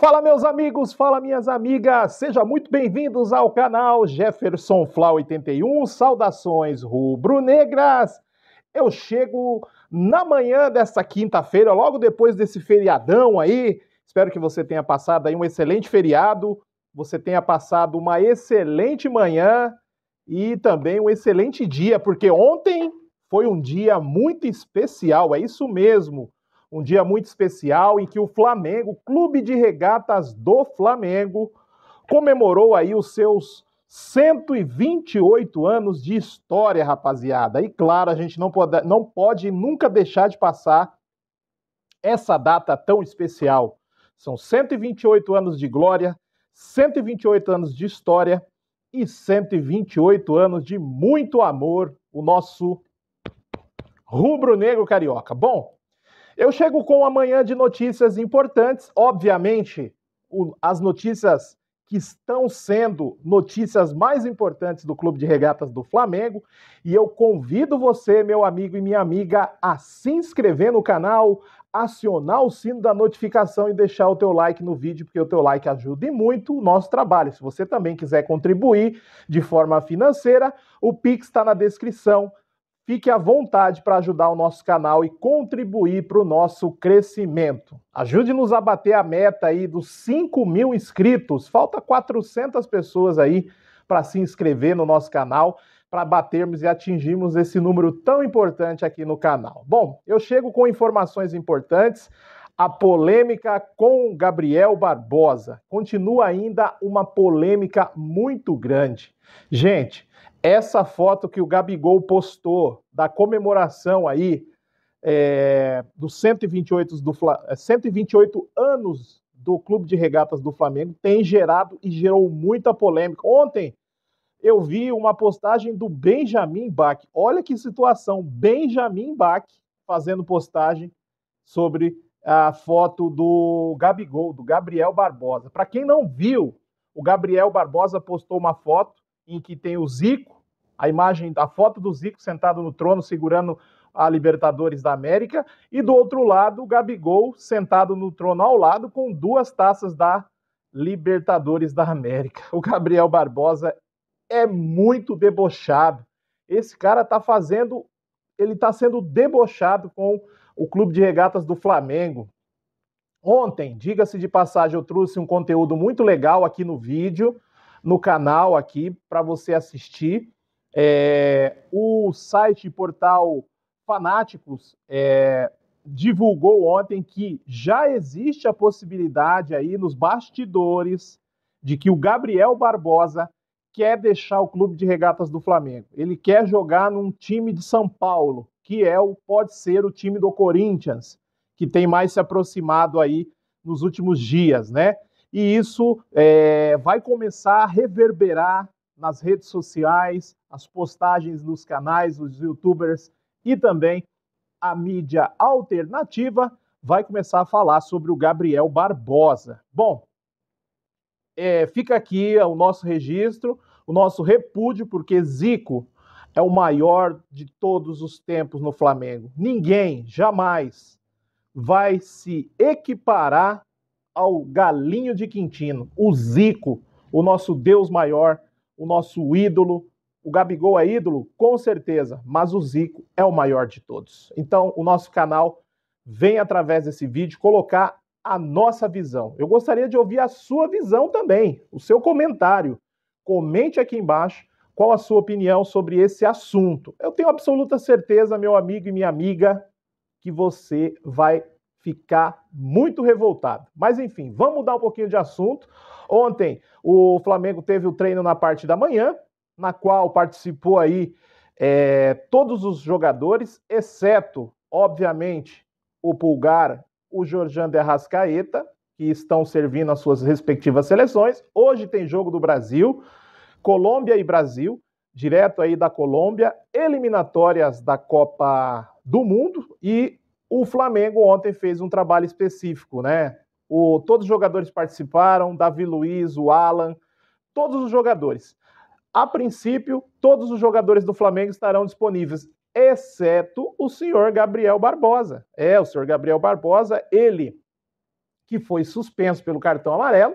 Fala meus amigos, fala minhas amigas, sejam muito bem-vindos ao canal Jefferson Flau 81, saudações rubro-negras. Eu chego na manhã desta quinta-feira, logo depois desse feriadão aí. Espero que você tenha passado aí um excelente feriado, você tenha passado uma excelente manhã e também um excelente dia, porque ontem foi um dia muito especial, é isso mesmo um dia muito especial em que o Flamengo, Clube de Regatas do Flamengo, comemorou aí os seus 128 anos de história, rapaziada. E claro, a gente não pode, não pode nunca deixar de passar essa data tão especial. São 128 anos de glória, 128 anos de história e 128 anos de muito amor, o nosso rubro-negro carioca. Bom, eu chego com amanhã de notícias importantes, obviamente, o, as notícias que estão sendo notícias mais importantes do Clube de Regatas do Flamengo. E eu convido você, meu amigo e minha amiga, a se inscrever no canal, acionar o sino da notificação e deixar o teu like no vídeo, porque o teu like ajuda e muito o nosso trabalho. Se você também quiser contribuir de forma financeira, o Pix está na descrição Fique à vontade para ajudar o nosso canal e contribuir para o nosso crescimento. Ajude-nos a bater a meta aí dos 5 mil inscritos. Falta 400 pessoas aí para se inscrever no nosso canal, para batermos e atingirmos esse número tão importante aqui no canal. Bom, eu chego com informações importantes. A polêmica com Gabriel Barbosa continua ainda uma polêmica muito grande. Gente, essa foto que o Gabigol postou da comemoração aí é, dos 128, do, 128 é, anos do Clube de Regatas do Flamengo tem gerado e gerou muita polêmica. Ontem eu vi uma postagem do Benjamin Bach. Olha que situação, Benjamin Bach fazendo postagem sobre a foto do Gabigol, do Gabriel Barbosa. Para quem não viu, o Gabriel Barbosa postou uma foto em que tem o Zico a imagem, a foto do Zico sentado no trono segurando a Libertadores da América, e do outro lado, o Gabigol sentado no trono ao lado com duas taças da Libertadores da América. O Gabriel Barbosa é muito debochado. Esse cara tá fazendo, ele tá sendo debochado com o Clube de Regatas do Flamengo. Ontem, diga-se de passagem, eu trouxe um conteúdo muito legal aqui no vídeo, no canal aqui para você assistir é, o site portal Fanáticos é, divulgou ontem que já existe a possibilidade aí nos bastidores de que o Gabriel Barbosa quer deixar o clube de regatas do Flamengo. Ele quer jogar num time de São Paulo, que é o pode ser o time do Corinthians, que tem mais se aproximado aí nos últimos dias, né? E isso é, vai começar a reverberar nas redes sociais, as postagens nos canais, os youtubers e também a mídia alternativa, vai começar a falar sobre o Gabriel Barbosa. Bom, é, fica aqui o nosso registro, o nosso repúdio, porque Zico é o maior de todos os tempos no Flamengo. Ninguém jamais vai se equiparar ao Galinho de Quintino, o Zico, o nosso Deus maior, o nosso ídolo, o Gabigol é ídolo? Com certeza, mas o Zico é o maior de todos. Então, o nosso canal vem, através desse vídeo, colocar a nossa visão. Eu gostaria de ouvir a sua visão também, o seu comentário. Comente aqui embaixo qual a sua opinião sobre esse assunto. Eu tenho absoluta certeza, meu amigo e minha amiga, que você vai ficar muito revoltado. Mas enfim, vamos mudar um pouquinho de assunto. Ontem o Flamengo teve o treino na parte da manhã na qual participou aí é, todos os jogadores, exceto, obviamente, o Pulgar, o Jorjan de Arrascaeta, que estão servindo as suas respectivas seleções. Hoje tem jogo do Brasil, Colômbia e Brasil, direto aí da Colômbia, eliminatórias da Copa do Mundo e o Flamengo ontem fez um trabalho específico, né? O, todos os jogadores participaram, Davi Luiz, o Alan, todos os jogadores. A princípio, todos os jogadores do Flamengo estarão disponíveis, exceto o senhor Gabriel Barbosa. É, o senhor Gabriel Barbosa, ele que foi suspenso pelo cartão amarelo,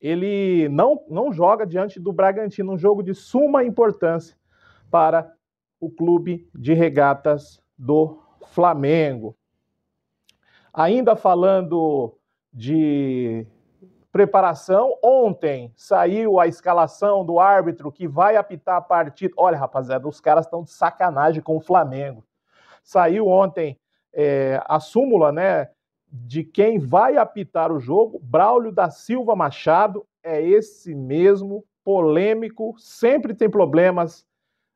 ele não, não joga diante do Bragantino, um jogo de suma importância para o clube de regatas do Flamengo. Ainda falando de preparação. Ontem saiu a escalação do árbitro que vai apitar a partida. Olha, rapaziada, os caras estão de sacanagem com o Flamengo. Saiu ontem é, a súmula, né? De quem vai apitar o jogo, Braulio da Silva Machado, é esse mesmo, polêmico, sempre tem problemas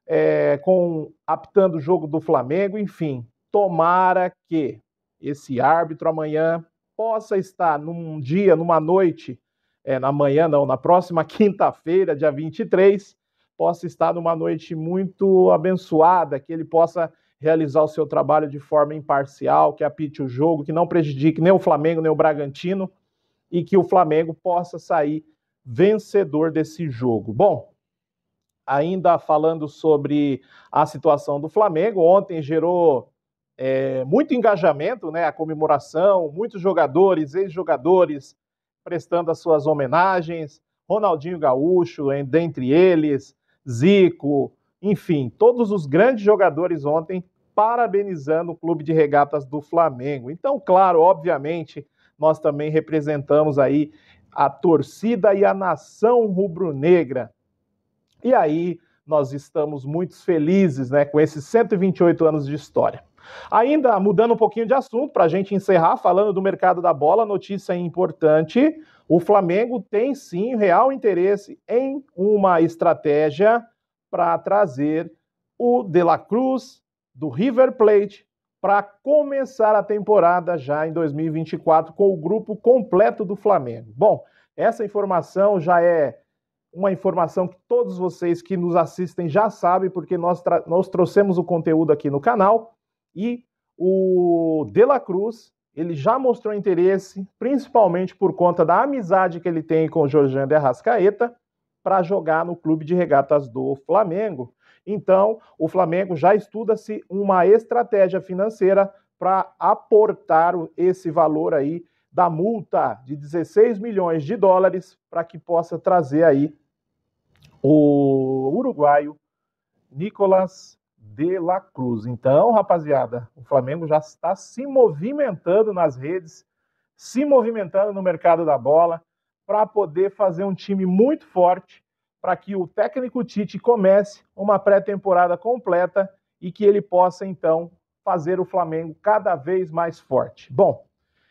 é, com apitando o jogo do Flamengo, enfim. Tomara que esse árbitro amanhã possa estar num dia, numa noite, é, na manhã não, na próxima quinta-feira, dia 23, possa estar numa noite muito abençoada, que ele possa realizar o seu trabalho de forma imparcial, que apite o jogo, que não prejudique nem o Flamengo, nem o Bragantino, e que o Flamengo possa sair vencedor desse jogo. Bom, ainda falando sobre a situação do Flamengo, ontem gerou é, muito engajamento, né? A comemoração, muitos jogadores, ex-jogadores prestando as suas homenagens, Ronaldinho Gaúcho, dentre eles, Zico, enfim, todos os grandes jogadores ontem parabenizando o Clube de Regatas do Flamengo. Então, claro, obviamente, nós também representamos aí a torcida e a nação rubro-negra. E aí, nós estamos muito felizes, né, com esses 128 anos de história. Ainda mudando um pouquinho de assunto, para a gente encerrar, falando do mercado da bola, notícia importante: o Flamengo tem sim real interesse em uma estratégia para trazer o De La Cruz do River Plate para começar a temporada já em 2024 com o grupo completo do Flamengo. Bom, essa informação já é uma informação que todos vocês que nos assistem já sabem, porque nós, nós trouxemos o conteúdo aqui no canal. E o De La Cruz, ele já mostrou interesse, principalmente por conta da amizade que ele tem com o Jorginho de Arrascaeta, para jogar no clube de regatas do Flamengo. Então, o Flamengo já estuda-se uma estratégia financeira para aportar esse valor aí da multa de 16 milhões de dólares para que possa trazer aí o uruguaio Nicolas de la Cruz. Então, rapaziada, o Flamengo já está se movimentando nas redes, se movimentando no mercado da bola, para poder fazer um time muito forte, para que o técnico Tite comece uma pré-temporada completa e que ele possa, então, fazer o Flamengo cada vez mais forte. Bom,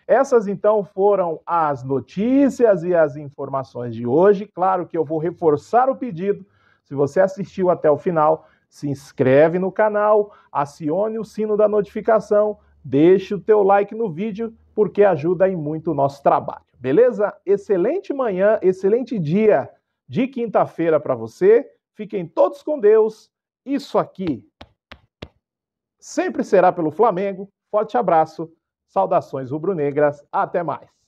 essas então foram as notícias e as informações de hoje. Claro que eu vou reforçar o pedido. Se você assistiu até o final, se inscreve no canal, acione o sino da notificação, deixe o teu like no vídeo, porque ajuda em muito o nosso trabalho. Beleza? Excelente manhã, excelente dia de quinta-feira para você. Fiquem todos com Deus. Isso aqui sempre será pelo Flamengo. Forte abraço, saudações rubro-negras, até mais.